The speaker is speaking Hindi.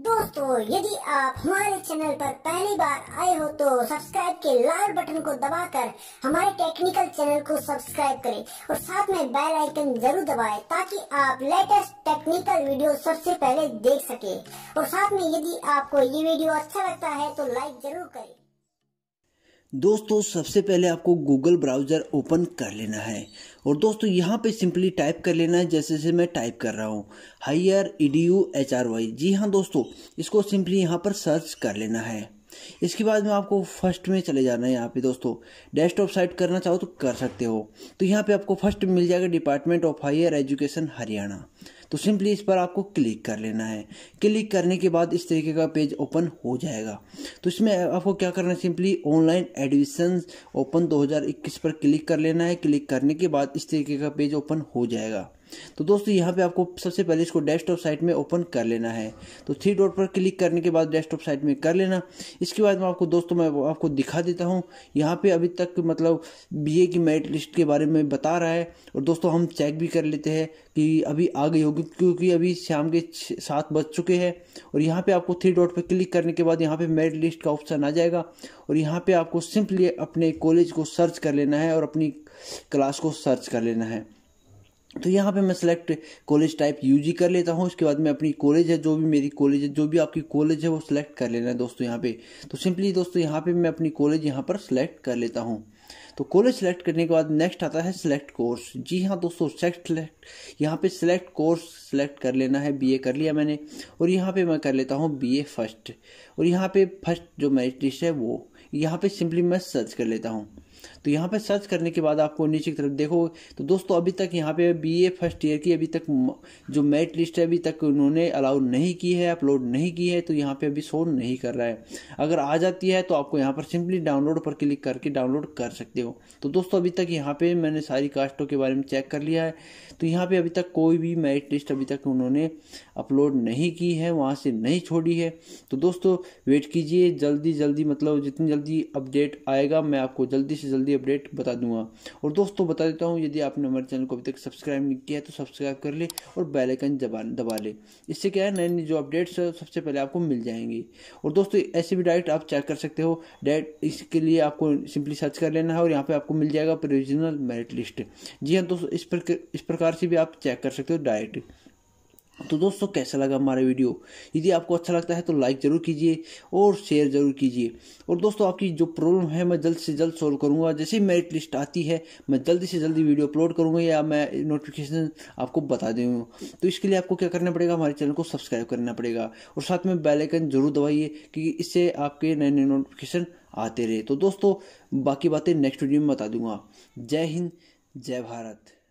दोस्तों यदि आप हमारे चैनल पर पहली बार आए हो तो सब्सक्राइब के लाल बटन को दबाकर हमारे टेक्निकल चैनल को सब्सक्राइब करें और साथ में बेल आइकन जरूर दबाएं ताकि आप लेटेस्ट टेक्निकल वीडियो सबसे पहले देख सके और साथ में यदि आपको ये वीडियो अच्छा लगता है तो लाइक जरूर करें दोस्तों सबसे पहले आपको गूगल ब्राउज़र ओपन कर लेना है और दोस्तों यहाँ पे सिंपली टाइप कर लेना है जैसे जैसे मैं टाइप कर रहा हूँ higher E D U H R Y G हाँ दोस्तों इसको सिंपली यहाँ पर सर्च कर लेना है इसके बाद में आपको फर्स्ट में चले जाना है यहाँ पे दोस्तों डेस्कटॉप साइट करना चाहो तो कर सकते हो तो यहाँ पे आपको फर्स्ट मिल जाएगा department of higher education Haryana तो सिंपली इस पर आपको क्लिक कर लेना है क्लिक करने के बाद इस तरीके का पेज ओपन हो जाएगा तो इसमें आपको क्या करना है सिंपली ऑनलाइन एडमिशन ओपन 2021 पर क्लिक कर लेना है क्लिक करने के बाद इस तरीके का पेज ओपन हो जाएगा तो दोस्तों यहाँ पे आपको सबसे पहले इसको डेस्कटॉप साइट में ओपन कर लेना है तो थ्री डॉट पर क्लिक करने के बाद डेस्कटॉप साइट में कर लेना इसके बाद मैं आपको दोस्तों मैं आपको दिखा देता हूँ यहाँ पे अभी तक मतलब बीए की मेरिट लिस्ट के बारे में बता रहा है और दोस्तों हम चेक भी कर लेते हैं कि अभी आ गई होगी क्योंकि अभी शाम के सात बज चुके हैं और यहाँ पर आपको थ्री डॉट पर क्लिक करने के बाद यहाँ पर मेरिट लिस्ट का ऑप्शन आ जाएगा और यहाँ पर आपको सिंपली अपने कॉलेज को सर्च कर लेना है और अपनी क्लास को सर्च कर लेना है तो यहाँ पे मैं सेलेक्ट कॉलेज टाइप यूजी कर लेता हूँ उसके बाद मैं अपनी कॉलेज है जो भी मेरी कॉलेज है जो भी आपकी कॉलेज है वो सिलेक्ट कर लेना है दोस्तों यहाँ पे तो सिंपली दोस्तों यहाँ पे मैं अपनी कॉलेज यहाँ पर सेलेक्ट कर लेता हूँ तो कॉलेज सेलेक्ट करने के बाद नेक्स्ट आता है सिलेक्ट कोर्स जी हाँ दोस्तों सेलेक्ट सेलेक्ट यहाँ पे सिलेक्ट कोर्स सेलेक्ट कर लेना है बीए कर लिया मैंने और यहाँ पे मैं कर लेता हूँ बीए फर्स्ट और यहाँ पे फर्स्ट जो मेरिट लिस्ट है वो यहाँ पे सिंपली मैं सर्च कर लेता हूँ तो यहाँ पर सर्च करने के बाद आपको नीचे की तरफ देखो तो दोस्तों अभी तक यहाँ पे बीए फर्स्ट ईयर की अभी तक जो मेरिट लिस्ट है अभी तक उन्होंने अलाउ नहीं की है अपलोड नहीं की है तो यहाँ पे अभी शो नहीं कर रहा है अगर आ जाती है तो आपको यहाँ पर सिंपली डाउनलोड पर क्लिक करके डाउनलोड कर सकते हो तो दोस्तों अभी तक यहाँ पर मैंने सारी कास्टों के बारे में चेक कर लिया है तो यहाँ पर अभी तक कोई भी मेरिट लिस्ट अभी तक उन्होंने अपलोड नहीं की है वहाँ से नहीं छोड़ी है तो दोस्तों वेट कीजिए जल्दी जल्दी मतलब जितनी जल्दी अपडेट आएगा मैं आपको जल्दी से जल्दी अपडेट बता दूंगा और दोस्तों बता देता हूँ यदि आपने हमारे चैनल को अभी तक सब्सक्राइब नहीं किया है तो सब्सक्राइब कर ले और बेलाइकन दबा दबा ले इससे क्या है नए नए जो अपडेट्स है सबसे पहले आपको मिल जाएंगी और दोस्तों ऐसे भी डायरेक्ट आप चेक कर सकते हो डायरेक्ट इसके लिए आपको सिंपली सर्च कर लेना है और यहाँ पर आपको मिल जाएगा प्रोविजनल मेरिट लिस्ट जी हाँ दोस्तों इस प्रकार इस प्रकार से भी आप चेक कर सकते हो डायरेक्ट तो दोस्तों कैसा लगा हमारा वीडियो यदि आपको अच्छा लगता है तो लाइक ज़रूर कीजिए और शेयर ज़रूर कीजिए और दोस्तों आपकी जो प्रॉब्लम है मैं जल्द से जल्द सॉल्व करूँगा जैसे ही मेरिट लिस्ट आती है मैं जल्दी से जल्दी वीडियो अपलोड करूँगा या मैं नोटिफिकेशन आपको बता दूँगा तो इसके लिए आपको क्या करना पड़ेगा हमारे चैनल को सब्सक्राइब करना पड़ेगा और साथ में बेलाइकन ज़रूर दबाइए क्योंकि इससे आपके नए नए नोटिफिकेशन आते रहे तो दोस्तों बाकी बातें नेक्स्ट वीडियो में बता दूंगा जय हिंद जय भारत